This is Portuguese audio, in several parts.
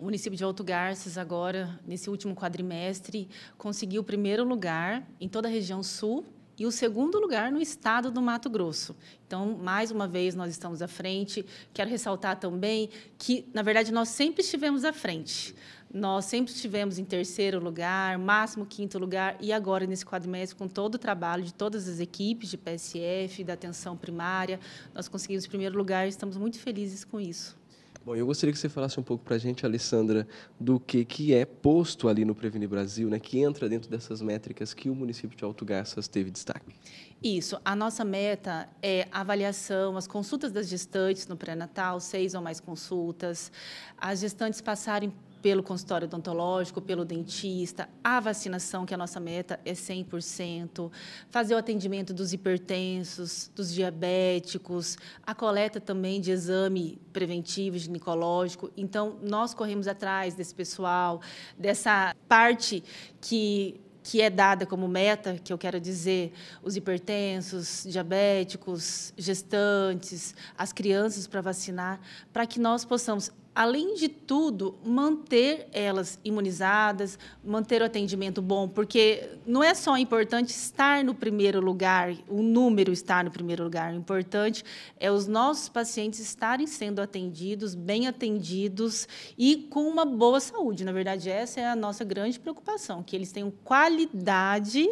O município de Alto Garças, agora, nesse último quadrimestre, conseguiu o primeiro lugar em toda a região sul e o segundo lugar no estado do Mato Grosso. Então, mais uma vez, nós estamos à frente. Quero ressaltar também que, na verdade, nós sempre estivemos à frente. Nós sempre estivemos em terceiro lugar, máximo quinto lugar, e agora nesse quadrimestre, com todo o trabalho de todas as equipes de PSF, da atenção primária, nós conseguimos o primeiro lugar e estamos muito felizes com isso. Bom, eu gostaria que você falasse um pouco para a gente, Alessandra, do que, que é posto ali no Preveni Brasil, né, que entra dentro dessas métricas que o município de Alto Garças teve destaque. Isso. A nossa meta é a avaliação, as consultas das gestantes no pré-natal, seis ou mais consultas, as gestantes passarem pelo consultório odontológico, pelo dentista, a vacinação, que é a nossa meta é 100%, fazer o atendimento dos hipertensos, dos diabéticos, a coleta também de exame preventivo, ginecológico. Então, nós corremos atrás desse pessoal, dessa parte que que é dada como meta, que eu quero dizer, os hipertensos, diabéticos, gestantes, as crianças para vacinar, para que nós possamos além de tudo, manter elas imunizadas, manter o atendimento bom, porque não é só importante estar no primeiro lugar, o número estar no primeiro lugar, o importante é os nossos pacientes estarem sendo atendidos, bem atendidos e com uma boa saúde. Na verdade, essa é a nossa grande preocupação, que eles tenham qualidade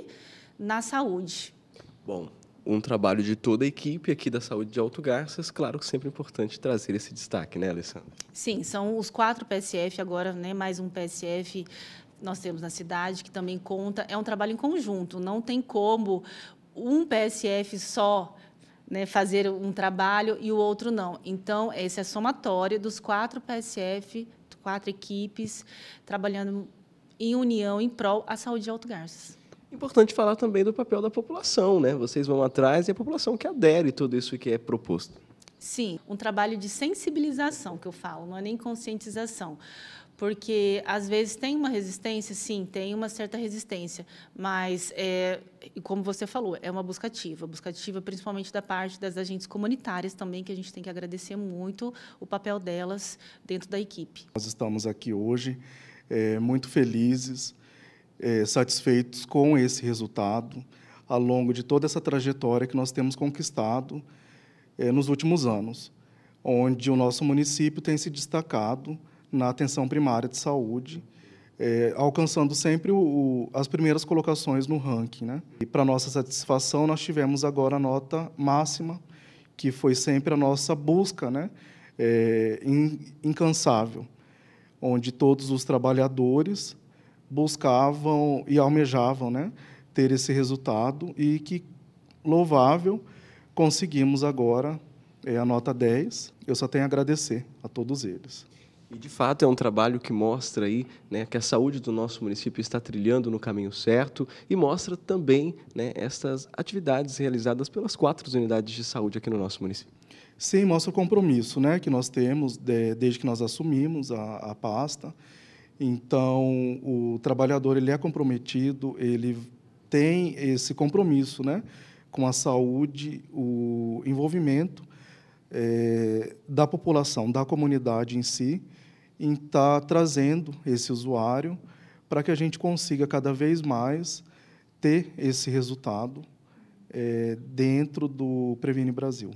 na saúde. Bom, um trabalho de toda a equipe aqui da Saúde de Alto Garças. Claro que sempre é importante trazer esse destaque, né, Alessandra? Sim, são os quatro PSF agora, né, mais um PSF nós temos na cidade, que também conta. É um trabalho em conjunto, não tem como um PSF só né, fazer um trabalho e o outro não. Então, esse é somatório dos quatro PSF, quatro equipes, trabalhando em união em prol à saúde de Alto Garças. Importante falar também do papel da população, né? Vocês vão atrás e é a população que adere tudo isso que é proposto. Sim, um trabalho de sensibilização que eu falo, não é nem conscientização. Porque às vezes tem uma resistência, sim, tem uma certa resistência, mas é, como você falou, é uma buscativa, buscativa principalmente da parte das agentes comunitárias também, que a gente tem que agradecer muito o papel delas dentro da equipe. Nós estamos aqui hoje é, muito felizes é, satisfeitos com esse resultado ao longo de toda essa trajetória que nós temos conquistado é, nos últimos anos, onde o nosso município tem se destacado na atenção primária de saúde, é, alcançando sempre o, o, as primeiras colocações no ranking. Né? E, para nossa satisfação, nós tivemos agora a nota máxima, que foi sempre a nossa busca né? É, incansável, onde todos os trabalhadores buscavam e almejavam né, ter esse resultado e que, louvável, conseguimos agora é a nota 10. Eu só tenho a agradecer a todos eles. E de fato é um trabalho que mostra aí né, que a saúde do nosso município está trilhando no caminho certo e mostra também né, atividades realizadas pelas quatro unidades de saúde aqui no nosso município. Sim, mostra o compromisso né, que nós temos de, desde que nós assumimos a, a pasta então, o trabalhador ele é comprometido, ele tem esse compromisso né, com a saúde, o envolvimento é, da população, da comunidade em si, em estar tá trazendo esse usuário para que a gente consiga cada vez mais ter esse resultado é, dentro do Previne Brasil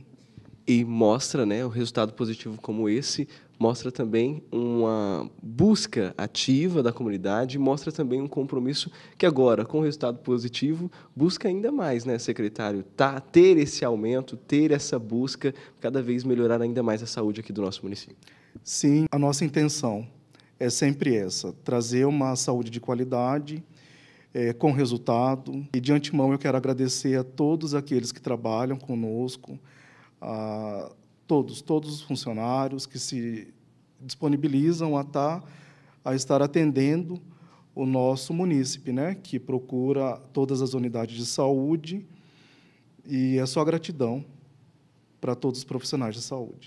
e mostra, né, o resultado positivo como esse mostra também uma busca ativa da comunidade, mostra também um compromisso que agora, com o resultado positivo, busca ainda mais, né, secretário, tá, ter esse aumento, ter essa busca, cada vez melhorar ainda mais a saúde aqui do nosso município. Sim, a nossa intenção é sempre essa, trazer uma saúde de qualidade, é, com resultado. E de antemão eu quero agradecer a todos aqueles que trabalham conosco, a todos, todos os funcionários que se disponibilizam a estar, tá, a estar atendendo o nosso munícipe, né, que procura todas as unidades de saúde, e é só gratidão para todos os profissionais de saúde.